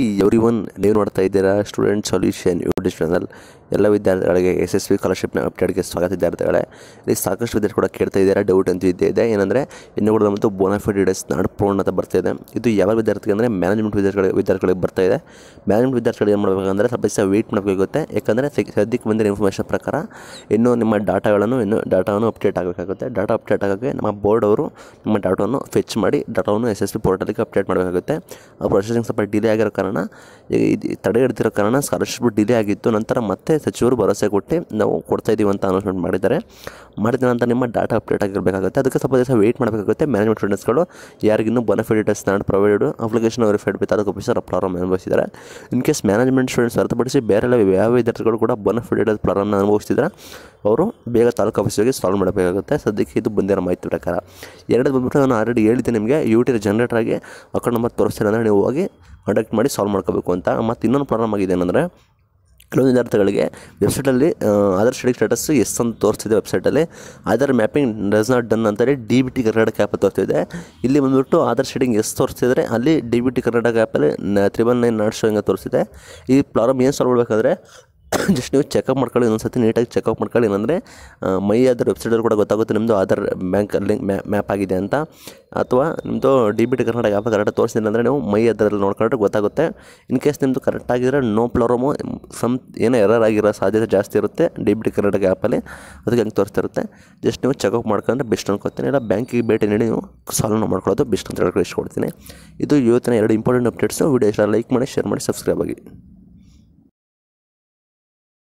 ಈ every one ನೀವು ನೋಡ್ತಾ ಇದ್ದೀರಾ ಸ್ಟೂಡೆಂಟ್ ಸೊಲ್ಯೂಷನ್ ಯೂಟ್ಯೂಬ್ ಚಾನಲ್ ಎಲ್ಲ ವಿದ್ಯಾರ್ಥಿಗಳಿಗೆ ಎಸ್ ಎಸ್ ವಿ ಸ್ಕಾಲರ್ಶಿಪ್ನ ಅಪ್ಡೇಟ್ಗೆ ಸ್ವಾಗತ ವಿದ್ಯಾರ್ಥಿಗಳೇ ಇಲ್ಲಿ ಸಾಕಷ್ಟು ವಿದ್ಯಾರ್ಥಿ ಕೂಡ ಕೇಳ್ತಾ ಇದ್ದಾರೆ ಡೌಟ್ ಅಂತ ಇದ್ದೇ ಇದೆ ಏನಂದರೆ ಇನ್ನು ಕೂಡ ಮತ್ತು ಬೋನಾಫೈಡ್ ಡೇಸ್ ನಾಡ್ ಪೂರ್ಣ ಅಂತ ಇದೆ ಇದು ಯಾವ ವಿದ್ಯಾರ್ಥಿಗೆ ಅಂದರೆ ಮ್ಯಾನೇಜ್ಮೆಂಟ್ ವಿದ್ಯಾರ್ಥಿಗಳಿಗೆ ವಿದ್ಯಾರ್ಥಿಗಳಿಗೆ ಬರ್ತಾ ಇದೆ ಮ್ಯಾನೇಜ್ಮೆಂಟ್ ವಿದ್ಯಾರ್ಥಿಗಳು ಏನು ಮಾಡಬೇಕಂದ್ರೆ ಸ್ವಲ್ಪ ವೇಟ್ ವೆಯ್ಟ್ ಮಾಡಬೇಕಾಗುತ್ತೆ ಯಾಕಂದರೆ ಸದ್ಯಕ್ಕೆ ಬಂದಿರೋ ಇನ್ಫಾರ್ಮೇಷನ್ ಪ್ರಕಾರ ಇನ್ನೂ ನಿಮ್ಮ ಡಾಟಾಗಳನ್ನು ಇನ್ನು ಡಾಟಾವನ್ನು ಅಪ್ಡೇಟ್ ಆಗಬೇಕಾಗುತ್ತೆ ಡಾಟಾ ಅಪ್ಡೇಟ್ ಆಗೋಕ್ಕೆ ನಮ್ಮ ಬೋರ್ಡ್ ಅವರು ನಿಮ್ಮ ಡಾಟಾವನ್ನು ಫೆಚ್ ಮಾಡಿ ಡಾಟಾವನ್ನು ಎಸ್ ಎಸ್ ಪಿ ಪೋರ್ಟಲ್ಗೆ ಅಪ್ಡೇಟ್ ಮಾಡಬೇಕಾಗುತ್ತೆ ಆ ಪ್ರೊಸೆಸಿಂಗ್ ಸ್ವಲ್ಪ ಡಿಲೇ ಆಗಿರೋ ಕಾರಣ ಕಾರಣ ತಡೆ ಕಾರಣ ಸ್ಕಾಲರ್ಶಿಪ್ ಡಿಲೇ ಆಗಿತ್ತು ನಂತರ ಮತ್ತೆ ಸಚಿವರು ಭರವಸೆ ಕೊಟ್ಟು ನಾವು ಕೊಡ್ತಾ ಇದ್ದೀವಿ ಅಂತ ಅನೌನ್ಸ್ಮೆಂಟ್ ಮಾಡಿದ್ದಾರೆ ಮಾಡಿದ ನಂತರ ನಿಮ್ಮ ಡಾಟಾ ಅಪ್ಡೇಟ್ ಆಗಿರಬೇಕಾಗುತ್ತೆ ಅದಕ್ಕೆ ಸ್ವಲ್ಪ ದಿವಸ ವೆಯ್ಟ್ ಮಾಡಬೇಕಾಗುತ್ತೆ ಮ್ಯಾನೇಜ್ಮೆಂಟ್ ಸ್ಟೂಡೆಂಟ್ಸ್ಗಳು ಯಾರಿಗಿನ್ನೂ benefit it's not provide application verified with ಅದಕ್ಕೆ ಆಫೀಸರ್ ಪ್ರಾರಂಭ ಅನುಭವಿಸಿದ್ದಾರೆ ಇನ್ ಕೇಸ್ ಮ್ಯಾನೇಜ್ಮೆಂಟ್ ಸ್ಟೂಡೆಂಟ್ಸ್ ಹೊರತುಪಡಿಸಿ ಬೇರೆ ಯಾವ ವಿದ್ಯಾರ್ಥಿಗಳು ಕೂಡ ಬೆನಿಫಿಟ್ ಡೇಟಸ್ ಪ್ರಾರಂಭ ಅನುಭವಿಸಿದ್ರೆ ಅವರು ಬೇಗ ತಾಲೂಕು ಆಫೀಸಿಗೆ ಸಾಲ್ವ್ ಮಾಡಬೇಕಾಗುತ್ತೆ ಸದ್ಯಕ್ಕೆ ಇದು ಬಂದಿರೋ ಮಾಹಿತಿ ಪ್ರಕಾರ ಎರಡು ಬಂದ್ಬಿಟ್ಟು ನಾನು ಆಲ್ರೆಡಿ ಹೇಳಿದ್ದೆ ನಿಮಗೆ ಯು ಟಿ ಜನರೇಟರ್ ಆಗಿ ಅಕೌಂಟ್ ನಂಬರ್ ತೋರಿಸ್ತೀರ ಅಂದರೆ ನೀವು ಹೋಗಿ ಕಂಡಕ್ಟ್ ಮಾಡಿ ಸಾಲ್ವ್ ಮಾಡ್ಕೋಬೇಕು ಅಂತ ಮತ್ತು ಇನ್ನೊಂದು ಪ್ರಾಬ್ಲಮ್ ಆಗಿದೆ ಏನಂದರೆ ಕೆಲವು ವಿದ್ಯಾರ್ಥಿಗಳಿಗೆ ವೆಬ್ಸೈಟಲ್ಲಿ ಆಧಾರ್ ಸ್ಟಡಿ ಸ್ಟೇಟಸ್ ಎಸ್ ಅಂತ ತೋರಿಸ್ತಿದೆ ವೆಬ್ಸೈಟಲ್ಲಿ Aadhaar mapping does not done ಅಂತೇಳಿ D B T Karnataka app ತೋರಿಸ್ತಿದೆ ಇಲ್ಲಿ ಬಂದುಬಿಟ್ಟು ಆಧಾರ್ ಶೇಡಿಂಗ್ ಎಸ್ ತೋರಿಸ್ತಿದ್ರೆ ಅಲ್ಲಿ ಡಿ ಬಿ ಟಿ ಕರ್ನಾಟಕ ಆ್ಯಪಲ್ಲಿ ತ್ರಿಬಲ್ ನೈನ್ ನಾಟ್ ಶೋ ಹಿಂಗೆ ತೋರಿಸಿದೆ ಈ ಪ್ರಾಬ್ಲಮ್ ಏನು ಸಾಲ್ವ್ ಮಾಡಬೇಕಾದ್ರೆ ಜಸ್ಟ್ ನೀವು ಚೆಕಪ್ ಮಾಡ್ಕೊಳ್ಳಿ ಇನ್ನೊಂದು ಸರ್ತಿ ನೀಟಾಗಿ ಚೆಕಪ್ ಮಾಡ್ಕೊಳ್ಳಿ ಏನಂದರೆ ಮೈ ಆಧಾರ್ ವೆಬ್ಸೈಟಲ್ಲಿ ಕೂಡ ಗೊತ್ತಾಗುತ್ತೆ ನಿಮ್ಮದು ಆಧಾರ್ ಬ್ಯಾಂಕ್ ಲಿಂಕ್ ಮ್ಯಾಪ್ ಆಗಿದೆ ಅಂತ ಅಥವಾ ನಿಮ್ಮದು D B T Karnataka app ಕರೆಕ್ಟಾಗಿ ತೋರಿಸ್ತೀನಿ ಅಂದರೆ ನೀವು ಮೈ ಆಧಾರಲ್ಲಿ ನೋಡ್ಕೊಂಡ್ರೆ ಗೊತ್ತಾಗುತ್ತೆ ಇನ್ ಕೇಸ್ ನಿಮ್ಮದು ಆಗಿದ್ದರೆ ನೋ ಪ್ರಾಬ್ಲಮು ಸಮ್ ಏನೋ ಎರರ್ ಆಗಿರೋ ಸಾಧ್ಯತೆ ಜಾಸ್ತಿ ಇರುತ್ತೆ ಡಿ ಬಿ ಟಿ ಕರ್ನಾಟಕ ಆ್ಯಪಲ್ಲಿ ಅದಕ್ಕೆ ಹಂಗೆ ತೋರಿಸ್ತಿರುತ್ತೆ ಜಸ್ಟ್ ನೀವು ಚೆಕಪ್ ಮಾಡ್ಕೊಂಡ್ರೆ ಬೆಸ್ಟ್ ಅನ್ಕೋತೀನಿ ಇಲ್ಲ ಬ್ಯಾಂಕಿಗೆ ಭೇಟಿ ನೀಡಿ ನೀವು ಸಾಲ್ವ್ ಮಾಡ್ಕೊಳ್ಳೋದು ಬೆಸ್ಟ್ ಅಂತ ಹೇಳಿ ಇಷ್ಟಕೊಡ್ತೀನಿ ಇದು ಇವತ್ತಿನ ಎರಡು ಇಂಪಾರ್ಟೆಂಟ್ ಅಪ್ಡೇಟ್ಸು ವೀಡಿಯೋ ಇಷ್ಟ ಲೈಕ್ ಮಾಡಿ ಶೇರ್ ಮಾಡಿ ಸಬ್ಸ್ಕ್ರೈಬ್ ಆಗಿ